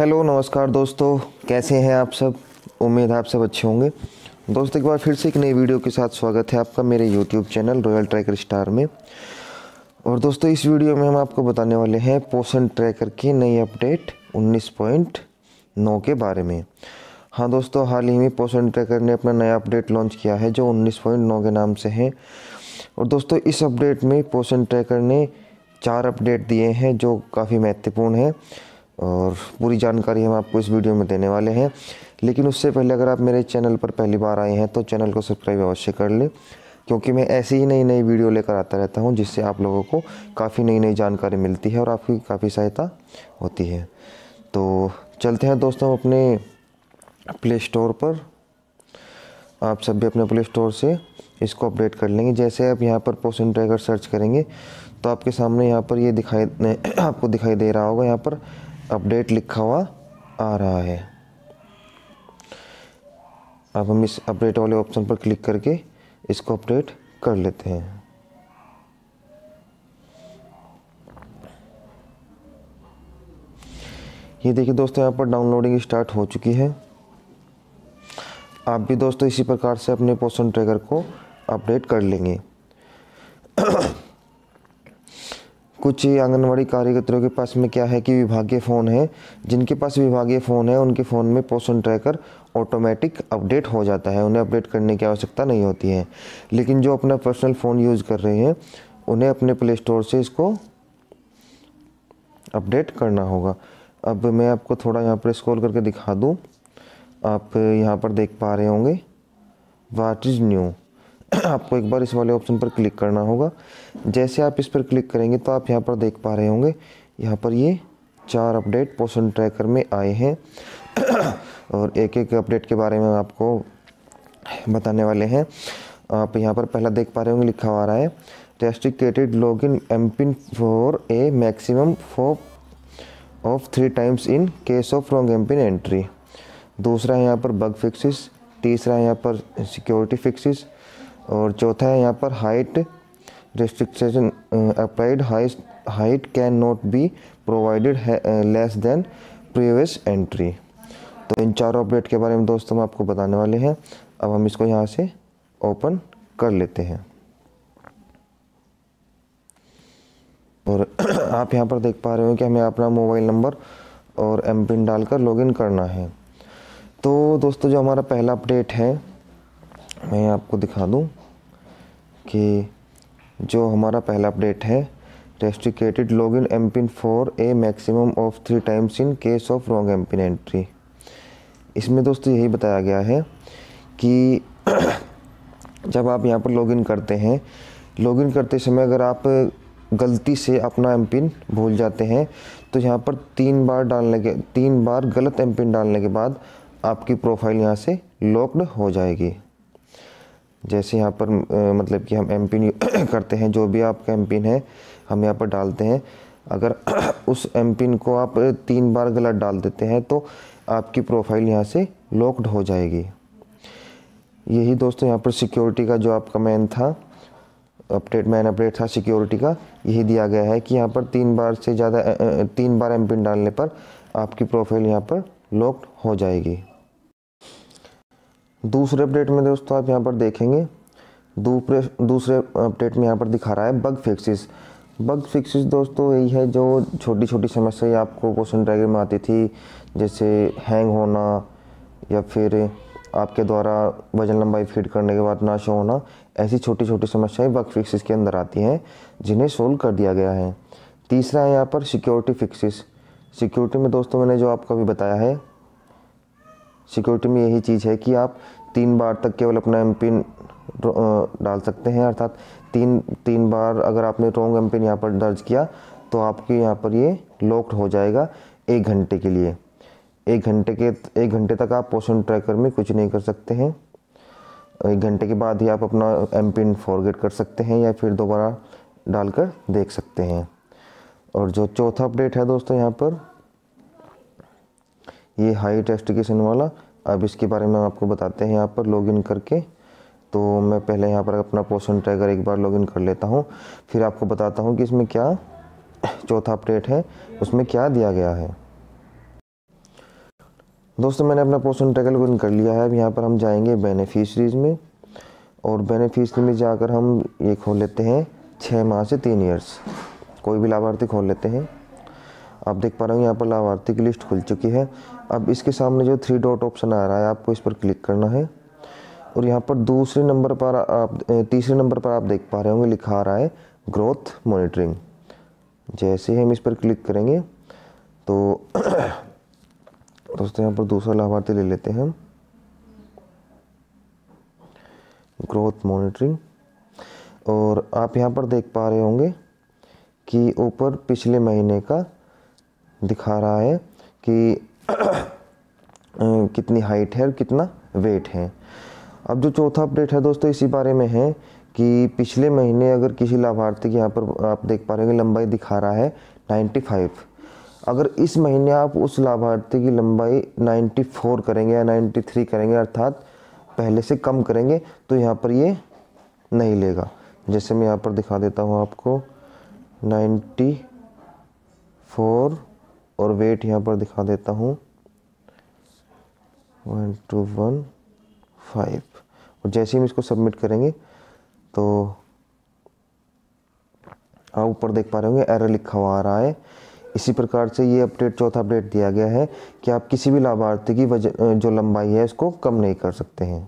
hello नमस्कार दोस्तों कैसे हैं आप सब उम्मीद है आप सब अच्छे होंगे दोस्तों एक बार फिर से एक नई वीडियो के साथ स्वागत है आपका मेरे YouTube channel royal tracker star में और दोस्तों इस वीडियो में हम आपको बताने वाले हैं पोषण ट्रैकर की नई अपडेट 19.9 के बारे में हाँ दोस्तों हाल ही में पोषण ट्रैकर ने अपना नया अपडेट लॉन्च किया है जो नौ के नाम से है और दोस्तों इस अपडेट में पोषण ट्रैकर ने चार अपडेट दिए हैं जो काफ़ी महत्वपूर्ण है और पूरी जानकारी हम आपको इस वीडियो में देने वाले हैं लेकिन उससे पहले अगर आप मेरे चैनल पर पहली बार आए हैं तो चैनल को सब्सक्राइब अवश्य कर लें क्योंकि मैं ऐसी ही नई नई वीडियो लेकर आता रहता हूँ जिससे आप लोगों को काफ़ी नई नई जानकारी मिलती है और आपकी काफ़ी सहायता होती है तो चलते हैं दोस्तों अपने प्ले स्टोर पर आप सब भी अपने प्ले स्टोर से इसको अपडेट कर लेंगे जैसे आप यहाँ पर पोस्ट ट्रैकर सर्च करेंगे तो आपके सामने यहाँ पर ये यह दिखाई आपको दिखाई दे रहा होगा यहाँ पर अपडेट लिखा हुआ आ रहा है अब हम इस अपडेट वाले ऑप्शन पर क्लिक करके इसको अपडेट कर लेते हैं ये देखिए दोस्तों यहाँ पर डाउनलोडिंग स्टार्ट हो चुकी है आप भी दोस्तों इसी प्रकार से अपने पोषण ट्रैकर को अपडेट कर लेंगे कुछ आंगनवाड़ी कार्यकर्ताओं के पास में क्या है कि विभागीय फ़ोन है जिनके पास विभागीय फ़ोन है उनके फ़ोन में पोषण ट्रैकर ऑटोमेटिक अपडेट हो जाता है उन्हें अपडेट करने की आवश्यकता नहीं होती है लेकिन जो अपना पर्सनल फ़ोन यूज़ कर रहे हैं उन्हें अपने प्ले स्टोर से इसको अपडेट करना होगा अब मैं आपको थोड़ा यहाँ पर स्क्रॉल करके दिखा दूँ आप यहाँ पर देख पा रहे होंगे वाट इज़ न्यू आपको एक बार इस वाले ऑप्शन पर क्लिक करना होगा जैसे आप इस पर क्लिक करेंगे तो आप यहाँ पर देख पा रहे होंगे यहाँ पर ये चार अपडेट पोषण ट्रैकर में आए हैं और एक एक अपडेट के बारे में आपको बताने वाले हैं आप यहाँ पर पहला देख पा रहे होंगे लिखा हुआ रहा है restricted log in M PIN for a maximum for of three times in case of wrong M PIN entry दूसरा है यहाँ पर बग फिक्सिस तीसरा है यहाँ पर सिक्योरिटी फिक्सिस और चौथा है यहाँ पर height restriction applied height can not be provided less than previous entry तो इन चारों अपडेट के बारे में दोस्तों हम आपको बताने वाले हैं अब हम इसको यहाँ से ओपन कर लेते हैं और आप यहाँ पर देख पा रहे हो कि हमें अपना मोबाइल नंबर और एम पिन डालकर इन करना है तो दोस्तों जो हमारा पहला अपडेट है मैं आपको दिखा दूँ कि जो हमारा पहला अपडेट है restricted log in M PIN for a maximum of three times in case of wrong M PIN entry इसमें दोस्तों यही बताया गया है कि जब आप यहाँ पर लॉगिन करते हैं लॉगिन करते समय अगर आप गलती से अपना एम पिन भूल जाते हैं तो यहाँ पर तीन बार डालने के तीन बार गलत एम पिन डालने के बाद आपकी प्रोफाइल यहाँ से लॉक्ड हो जाएगी जैसे यहाँ पर मतलब कि हम एम पिन करते हैं जो भी आपका एम पिन है हम यहाँ पर डालते हैं अगर उस एम पिन को आप तीन बार गलत डाल देते हैं तो आपकी प्रोफाइल यहाँ से लॉक्ड हो जाएगी यही दोस्तों यहाँ पर सिक्योरिटी का जो आपका मैन था अपडेट मैन अपडेट था सिक्योरिटी का यही दिया गया है कि यहाँ पर तीन बार से ज़्यादा तीन बार एम पिन डालने पर आपकी प्रोफाइल यहाँ पर लॉक्ड हो जाएगी दूसरे अपडेट में दोस्तों आप यहाँ पर देखेंगे दूसरे दूसरे अपडेट में यहाँ पर दिखा रहा है बग फिक्सिस बग फिक्सिस दोस्तों यही है जो छोटी छोटी समस्याएं आपको क्वेश्चन ड्राइवर में आती थी जैसे हैंग होना या फिर आपके द्वारा वजन लंबाई फीड करने के बाद नाशो होना ऐसी छोटी छोटी समस्याएं बग फिक्सिस के अंदर आती हैं जिन्हें सोल्व कर दिया गया है तीसरा है यहाँ पर सिक्योरिटी फिक्सिस सिक्योरिटी में दोस्तों मैंने जो आपको अभी बताया है सिक्योरिटी में यही चीज़ है कि आप तीन बार तक केवल अपना एम पिन डाल सकते हैं अर्थात तीन तीन बार अगर आपने रॉन्ग एम पिन यहाँ पर दर्ज किया तो आपके यहाँ पर ये लॉक्ड हो जाएगा एक घंटे के लिए एक घंटे के एक घंटे तक आप पोषण ट्रैकर में कुछ नहीं कर सकते हैं एक घंटे के बाद ही आप अपना एम पिन फॉरगेट कर सकते हैं या फिर दोबारा डालकर देख सकते हैं और जो चौथा अपडेट है दोस्तों यहाँ पर ये हाई टेस्टिकेशन वाला अब इसके बारे में हम आपको बताते हैं यहाँ पर लॉगिन करके तो मैं पहले यहाँ पर अपना पोषण ट्रैकर एक बार लॉगिन कर लेता हूँ फिर आपको बताता हूँ कि इसमें क्या चौथा अपडेट है उसमें क्या दिया गया है दोस्तों मैंने अपना पोषण ट्रैकर लॉगिन कर लिया है अब यहाँ पर हम जाएंगे बेनिफिशरीज में और बेनिफिशरी में जाकर हम ये खोल लेते हैं छः माह से तीन ईयर्स कोई भी लाभार्थी खोल लेते हैं आप देख पा रहे हो यहाँ पर लाभार्थी की लिस्ट खुल चुकी है अब इसके सामने जो थ्री डॉट ऑप्शन आ रहा है आपको इस पर क्लिक करना है और यहाँ पर दूसरे नंबर पर आप तीसरे नंबर पर आप देख पा रहे होंगे लिखा आ रहा है ग्रोथ मॉनिटरिंग जैसे ही हम इस पर क्लिक करेंगे तो दोस्तों यहाँ पर दूसरा लाभार्थी ले लेते हैं हम ग्रोथ मॉनिटरिंग और आप यहाँ पर देख पा रहे होंगे कि ऊपर पिछले महीने का दिखा रहा है कि कितनी हाइट है और कितना वेट है अब जो चौथा अपडेट है दोस्तों इसी बारे में है कि पिछले महीने अगर किसी लाभार्थी की यहाँ पर आप देख पा रहे हैं लंबाई दिखा रहा है 95 अगर इस महीने आप उस लाभार्थी की लंबाई 94 करेंगे या 93 करेंगे अर्थात पहले से कम करेंगे तो यहाँ पर ये नहीं लेगा जैसे मैं यहाँ पर दिखा देता हूँ आपको 94 और वेट यहाँ पर दिखा देता हूँ वन टू वन फाइव और जैसे ही हम इसको सबमिट करेंगे तो आप ऊपर देख पा रहे होंगे एरर लिखा हुआ आ रहा है इसी प्रकार से ये अपडेट चौथा अपडेट दिया गया है कि आप किसी भी लाभार्थी की वजह जो लंबाई है उसको कम नहीं कर सकते हैं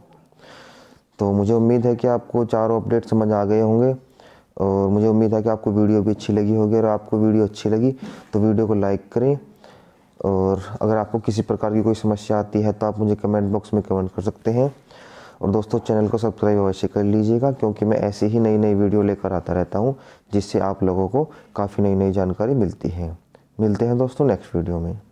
तो मुझे उम्मीद है कि आपको चारों अपडेट समझ आ गए होंगे और मुझे उम्मीद है कि आपको वीडियो भी अच्छी लगी होगी और आपको वीडियो अच्छी लगी तो वीडियो को लाइक करें और अगर आपको किसी प्रकार की कोई समस्या आती है तो आप मुझे कमेंट बॉक्स में कमेंट कर सकते हैं और दोस्तों चैनल को सब्सक्राइब अवश्य कर लीजिएगा क्योंकि मैं ऐसी ही नई नई वीडियो लेकर आता रहता हूँ जिससे आप लोगों को काफ़ी नई नई जानकारी मिलती है मिलते हैं दोस्तों नेक्स्ट वीडियो में